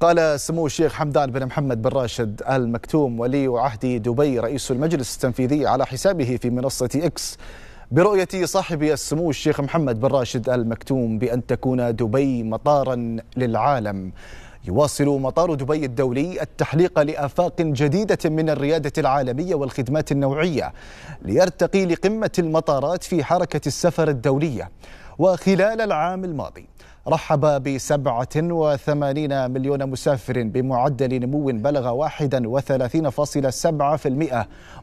قال سمو الشيخ حمدان بن محمد بن راشد المكتوم ولي عهد دبي رئيس المجلس التنفيذي على حسابه في منصة إكس برؤية صاحب السمو الشيخ محمد بن راشد المكتوم بأن تكون دبي مطارا للعالم يواصل مطار دبي الدولي التحليق لآفاق جديدة من الريادة العالمية والخدمات النوعية ليرتقي لقمة المطارات في حركة السفر الدولية وخلال العام الماضي رحب ب 87 مليون مسافر بمعدل نمو بلغ 31.7%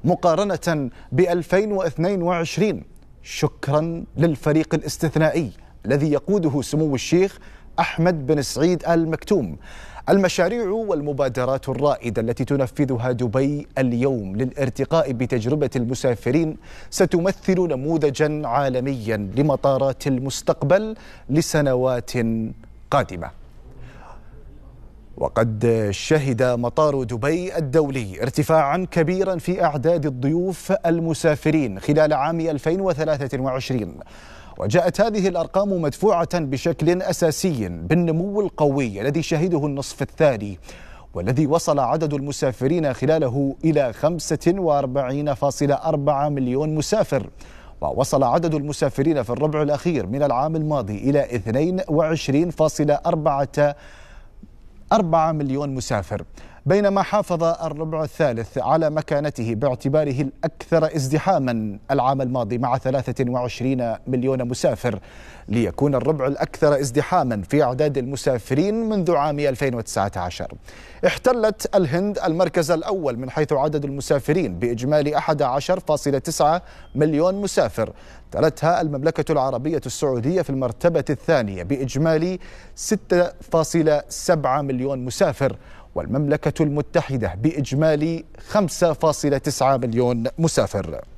مقارنة ب 2022 شكرا للفريق الاستثنائي الذي يقوده سمو الشيخ أحمد بن سعيد المكتوم المشاريع والمبادرات الرائدة التي تنفذها دبي اليوم للارتقاء بتجربة المسافرين ستمثل نموذجا عالميا لمطارات المستقبل لسنوات قادمة وقد شهد مطار دبي الدولي ارتفاعا كبيرا في أعداد الضيوف المسافرين خلال عام 2023 وجاءت هذه الأرقام مدفوعة بشكل أساسي بالنمو القوي الذي شهده النصف الثاني والذي وصل عدد المسافرين خلاله إلى 45.4 مليون مسافر ووصل عدد المسافرين في الربع الأخير من العام الماضي إلى 22.4 مليون مسافر بينما حافظ الربع الثالث على مكانته باعتباره الأكثر ازدحاما العام الماضي مع 23 مليون مسافر ليكون الربع الأكثر ازدحاما في أعداد المسافرين منذ عام 2019 احتلت الهند المركز الأول من حيث عدد المسافرين بإجمالي 11.9 مليون مسافر تلتها المملكة العربية السعودية في المرتبة الثانية بإجمالي 6.7 مليون مسافر والمملكة المتحدة بإجمالي 5.9 مليون مسافر